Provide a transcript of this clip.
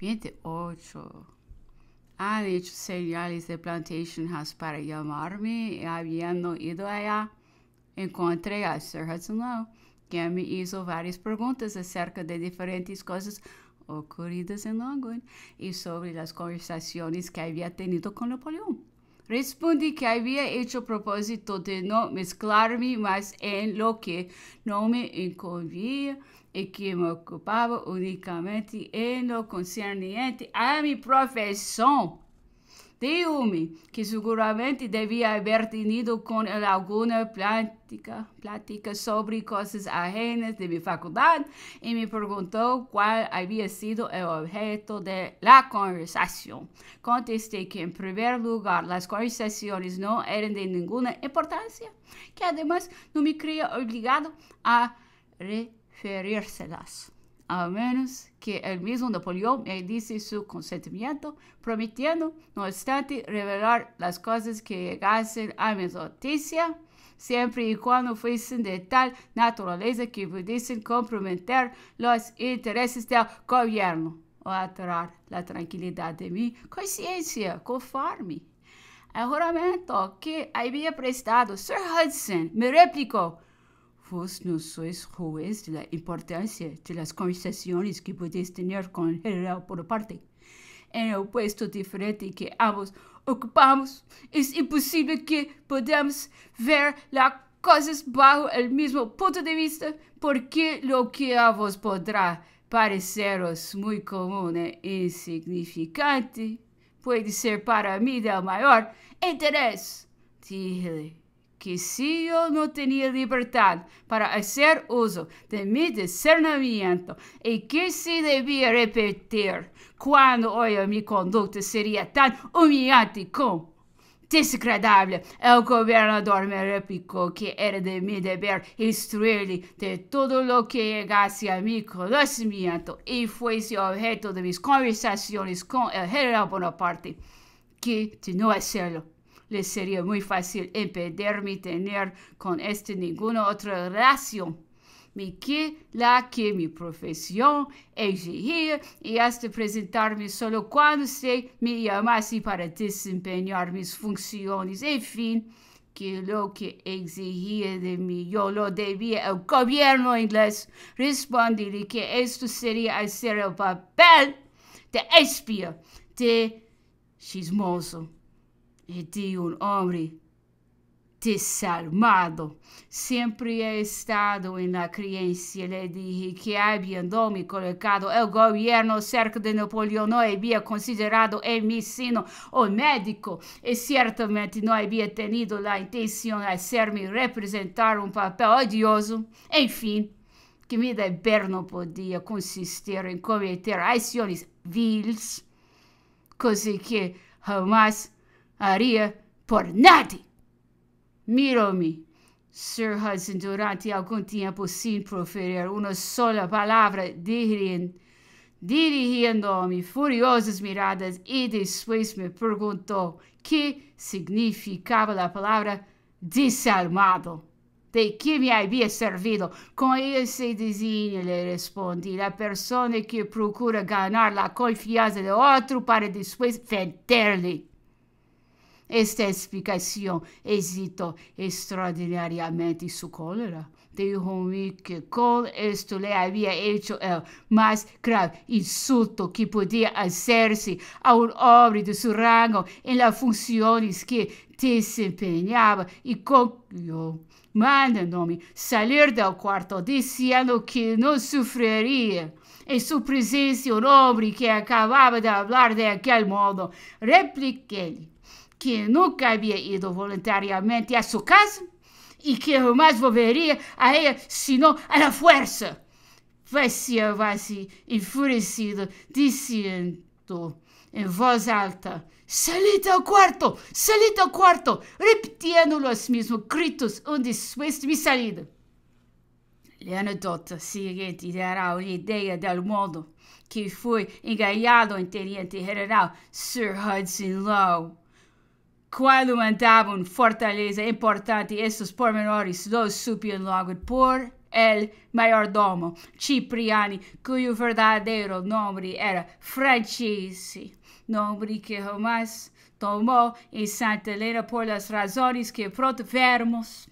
28. Han hecho señales de House para llamarme y habiendo ido allá, encontrei a Sir Hudson Lowe, que me hizo várias perguntas acerca de diferentes coisas ocorridas em Longwood e sobre as conversações que havia tenido com Napoleão. Respondi que havia hecho propósito de não mesclar-me mais em lo que não me inconvia y que me ocupaba únicamente en lo concerniente a mi profesión. Dígame que seguramente debía haber tenido con él alguna plática, plática sobre cosas ajenas de mi facultad y me preguntó cuál había sido el objeto de la conversación. Contesté que en primer lugar las conversaciones no eran de ninguna importancia, que además no me creía obligado a a menos que el mismo Napoleón me eh, diese su consentimiento, prometiendo, no obstante, revelar las cosas que llegasen a mi noticia, siempre y cuando fuesen de tal naturaleza que pudiesen comprometer los intereses del gobierno o alterar la tranquilidad de mi conciencia conforme. El juramento que había prestado Sir Hudson me replicó vos no sois juez de la importancia de las conversaciones que podéis tener con el general por parte. En el puesto diferente que ambos ocupamos, es imposible que podamos ver las cosas bajo el mismo punto de vista, porque lo que a vos podrá pareceros muy común e insignificante puede ser para mí del mayor interés, díjele que si yo no tenía libertad para hacer uso de mi discernimiento y que si debía repetir cuando hoy mi conducta sería tan humillante como desagradable. El gobernador me replicó que era de mi deber instruirle de todo lo que llegase a mi conocimiento y fuese objeto de mis conversaciones con el general Bonaparte, que de no hacerlo le sería muy fácil impedirme tener con este ninguna otra relación mi que la que mi profesión exigía y hasta presentarme solo cuando se me llamase para desempeñar mis funciones, en fin, que lo que exigía de mí yo lo debía al gobierno inglés. Respondí que esto sería hacer el papel de espía, de chismoso. e de um homem desarmado Sempre é estado na la creencia, lhe dije, que me colocado o governo cerca de Napoleão não havia considerado em mim sino o médico, e ciertamente não havia tenido a intenção de me representar um papel odioso. enfim que me deber não podia consistir em cometer ações vils, coisa que jamais haria por nada. Mirou-me. Sir Hudson, durante algum tempo, sem proferir uma sola palavra, dirigindo-me furiosas miradas e depois me perguntou que significava a palavra desarmado. De que me havia servido? Com esse desenho, lhe respondi, a pessoa que procura ganhar a confiança de outro para depois vender-lhe. Esta explicación excitó extraordinariamente su cólera. Dijo que con esto le había hecho el más grave insulto que podía hacerse a un hombre de su rango en las funciones que desempeñaba y concluyó mandándome salir del cuarto diciendo que no sufriría en su presencia un hombre que acababa de hablar de aquel modo. Repliquéle que nunca havia ido voluntariamente à sua casa e que jamais volveria a ela senão à força. Vaciava-se enfurecido, dizendo em voz alta: Salita ao quarto! Salita ao quarto! repetindo os mesmos gritos um depois de saída. L'anedota seguinte dará uma ideia do modo que foi enganado o intendente general Sir Hudson Lowe quando mandavam Fortaleza, importante esses pormenores, los supiam logo por el maiordomo Cipriani, cujo verdadeiro nome era Francisci, nome que jamais tomou em Santa Helena por as razões que pronto vermos.